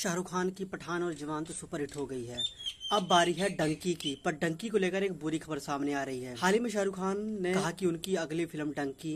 शाहरुख खान की पठान और जवान तो सुपर हिट हो गई है अब बारी है डंकी की पर डंकी को लेकर एक बुरी खबर सामने आ रही है हाल ही में शाहरुख खान ने कहा कि उनकी अगली फिल्म डंकी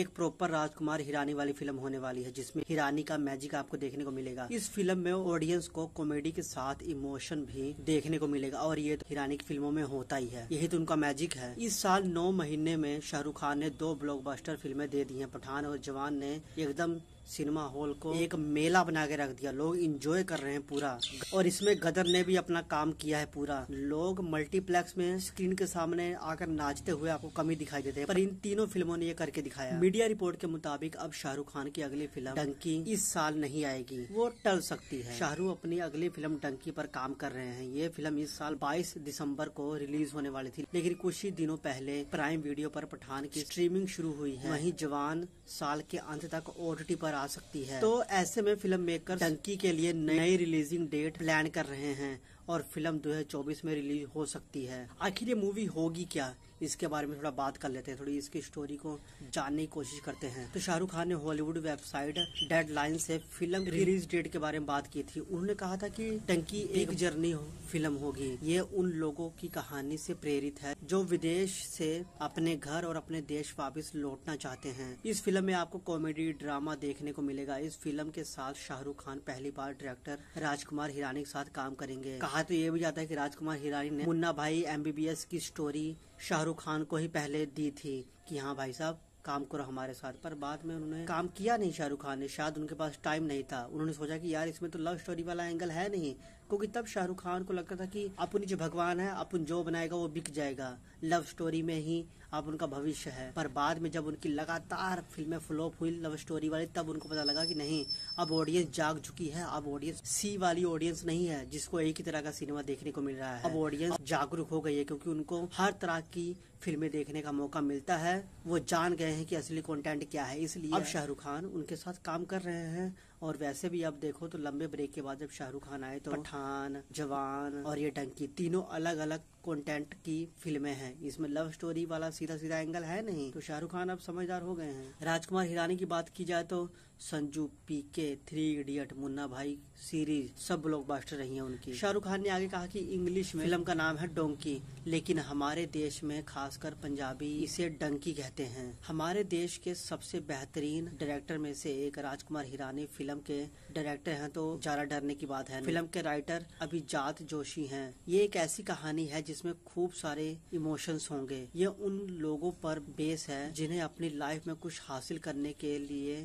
एक प्रॉपर राजकुमार हिरानी वाली फिल्म होने वाली है जिसमें हिरानी का मैजिक आपको देखने को मिलेगा इस फिल्म में ऑडियंस को कॉमेडी के साथ इमोशन भी देखने को मिलेगा और ये तो हिरानी की फिल्मों में होता ही है यही तो उनका मैजिक है इस साल नौ महीने में शाहरुख खान ने दो ब्लॉकबस्टर फिल्में दे दी हैं पठान और जवान ने एकदम सिनेमा हॉल को एक मेला बना के रख दिया लोग इंजॉय कर रहे हैं पूरा और इसमें गदर ने भी अपना काम किया है पूरा लोग मल्टीप्लेक्स में स्क्रीन के सामने आकर नाचते हुए आपको कमी दिखाई देते हैं पर इन तीनों फिल्मों ने ये करके दिखाया मीडिया रिपोर्ट के मुताबिक अब शाहरुख खान की अगली फिल्म डंकी इस साल नहीं आएगी वो टल सकती है शाहरुख अपनी अगली फिल्म डंकी पर काम कर रहे हैं ये फिल्म इस साल बाईस दिसम्बर को रिलीज होने वाली थी लेकिन कुछ ही दिनों पहले प्राइम वीडियो पर पठान की स्ट्रीमिंग शुरू हुई है वही जवान साल के अंत तक ओ पर आ सकती है तो ऐसे में फिल्म मेकर टंकी के लिए नई रिलीजिंग डेट प्लान कर रहे हैं और फिल्म 2024 में रिलीज हो सकती है आखिर ये मूवी होगी क्या इसके बारे में थोड़ा बात कर लेते हैं थोड़ी इसकी स्टोरी को जानने की कोशिश करते हैं तो शाहरुख खान ने हॉलीवुड वेबसाइट डेडलाइन से फिल्म रिलीज डेट के बारे में बात की थी उन्होंने कहा था कि टंकी एक जर्नी हो, फिल्म होगी ये उन लोगों की कहानी से प्रेरित है जो विदेश से अपने घर और अपने देश वापिस लौटना चाहते हैं इस फिल्म में आपको कॉमेडी ड्रामा देखने को मिलेगा इस फिल्म के साथ शाहरुख खान पहली बार डायरेक्टर राजकुमार हिरानी के साथ काम करेंगे कहा कहा तो ये भी जाता है कि राजकुमार हिरानी ने मुन्ना भाई एमबीबीएस की स्टोरी शाहरुख खान को ही पहले दी थी कि हाँ भाई साहब काम करो हमारे साथ पर बाद में उन्होंने काम किया नहीं शाहरुख खान ने शायद उनके पास टाइम नहीं था उन्होंने सोचा कि यार इसमें तो लव स्टोरी वाला एंगल है नहीं क्योंकि तब शाहरुख खान को लगता था कि अपन जो भगवान है अपन जो बनाएगा वो बिक जाएगा लव स्टोरी में ही आप उनका भविष्य है पर बाद में जब उनकी लगातार फिल्में फ्लॉप हुई लव स्टोरी वाली तब उनको पता लगा कि नहीं अब ऑडियंस जाग चुकी है अब ऑडियंस सी वाली ऑडियंस नहीं है जिसको एक ही तरह का सिनेमा देखने को मिल रहा है अब ऑडियंस जागरूक हो गई है क्योंकि उनको हर तरह की फिल्में देखने का मौका मिलता है वो जान गए हैं कि असली कंटेंट क्या है इसलिए अब शाहरुख खान उनके साथ काम कर रहे हैं और वैसे भी आप देखो तो लंबे ब्रेक के बाद जब शाहरुख खान आए तो पठान जवान और ये डंकी तीनों अलग अलग कंटेंट की फिल्में हैं इसमें लव स्टोरी वाला सीधा सीधा एंगल है नहीं तो शाहरुख खान अब समझदार हो गए हैं राजकुमार हिरानी की बात की जाए तो Sanju P K three idiot Munna Bhai series सब ब्लॉकबस्टर रही है उनकी शाहरुख खान ने आगे कहा कि इंग्लिश में फिल्म का नाम है डोंकी लेकिन हमारे देश में खासकर पंजाबी इसे डंकी कहते हैं हमारे देश के सबसे बेहतरीन डायरेक्टर में से एक राजकुमार हिरानी फिल्म के डायरेक्टर हैं तो ज्यादा डरने की बात है फिल्म के राइटर अभिजात जोशी हैं ये एक ऐसी कहानी है जिस जिसमें खूब सारे इमोशंस होंगे ये उन लोगों पर बेस है जिन्हें अपनी लाइफ में कुछ हासिल करने के लिए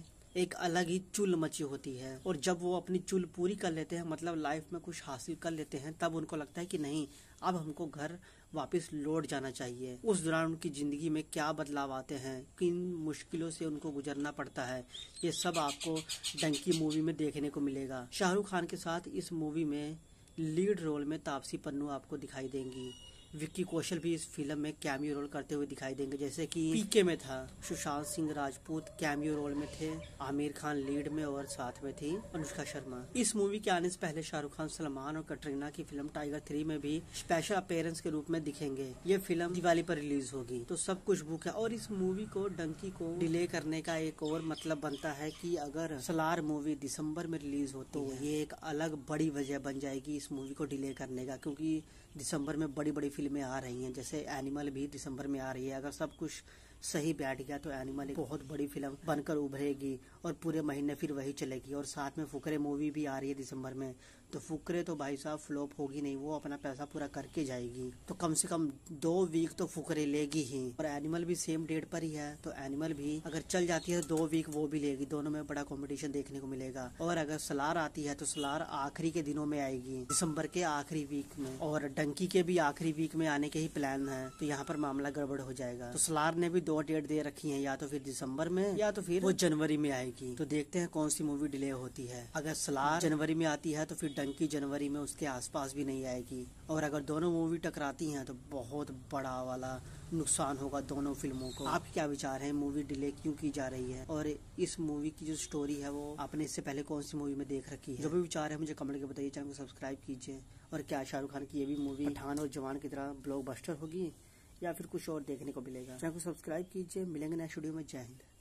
एक अलग ही चुल मची होती है और जब वो अपनी चुल पूरी कर लेते हैं मतलब लाइफ में कुछ हासिल कर लेते हैं तब उनको लगता है कि नहीं अब हमको घर वापस लौट जाना चाहिए उस दौरान उनकी जिंदगी में क्या बदलाव आते हैं किन मुश्किलों से उनको गुजरना पड़ता है ये सब आपको डंकी मूवी में देखने को मिलेगा शाहरुख खान के साथ इस मूवी में लीड रोल में तापसी पन्नू आपको दिखाई देंगी विक्की कौशल भी इस फिल्म में कैमियो रोल करते हुए दिखाई देंगे जैसे कि पीके में था सुशांत सिंह राजपूत कैमियो रोल में थे आमिर खान लीड में और साथ में थी अनुष्का शर्मा इस मूवी के आने से पहले शाहरुख खान सलमान और कटरीना की फिल्म टाइगर थ्री में भी स्पेशल अपेयरेंस के रूप में दिखेंगे ये फिल्म दिवाली पर रिलीज होगी तो सब कुछ बुक है और इस मूवी को डंकी को डिले करने का एक और मतलब बनता है की अगर सलार मूवी दिसम्बर में रिलीज हो तो ये एक अलग बड़ी वजह बन जाएगी इस मूवी को डिले करने का क्यूँकी दिसंबर में बड़ी बड़ी फिल्में आ रही हैं जैसे एनिमल भी दिसंबर में आ रही है अगर सब कुछ सही बैठ गया तो एनिमल एक बहुत बड़ी फिल्म बनकर उभरेगी और पूरे महीने फिर वही चलेगी और साथ में फुकरे मूवी भी आ रही है दिसंबर में तो फुकरे तो भाई साहब फ्लॉप होगी नहीं वो अपना पैसा पूरा करके जाएगी तो कम से कम दो वीक तो फुकरे लेगी ही और एनिमल भी सेम डेट पर ही है तो एनिमल भी अगर चल जाती है तो दो वीक वो भी लेगी दोनों में बड़ा कॉम्पिटिशन देखने को मिलेगा और अगर सलार आती है तो सलार आखिरी के दिनों में आएगी दिसंबर के आखिरी वीक में और डंकी के भी आखिरी वीक में आने के ही प्लान है तो यहाँ पर मामला गड़बड़ हो जाएगा तो सलार ने भी दो डेट दे रखी है या तो फिर दिसंबर में या तो फिर वो जनवरी में आएगी तो देखते हैं कौन सी मूवी डिले होती है अगर सलार जनवरी में आती है तो फिर टंकी जनवरी में उसके आसपास भी नहीं आएगी और अगर दोनों मूवी टकराती हैं तो बहुत बड़ा वाला नुकसान होगा दोनों फिल्मों को आप क्या विचार है मूवी डिले क्यों की जा रही है और इस मूवी की जो स्टोरी है वो आपने इससे पहले कौन सी मूवी में देख रखी है जो भी विचार है मुझे कमेंट के बताइए चैनल को सब्सक्राइब कीजिए और क्या शाहरुख खान की ये भी मूवी पठान और जवान की तरह ब्लॉक होगी या फिर कुछ और देखने को मिलेगा चैनल को सब्सक्राइब कीजिए मिलेंगे नेक्स्ट वीडियो में जय हिंद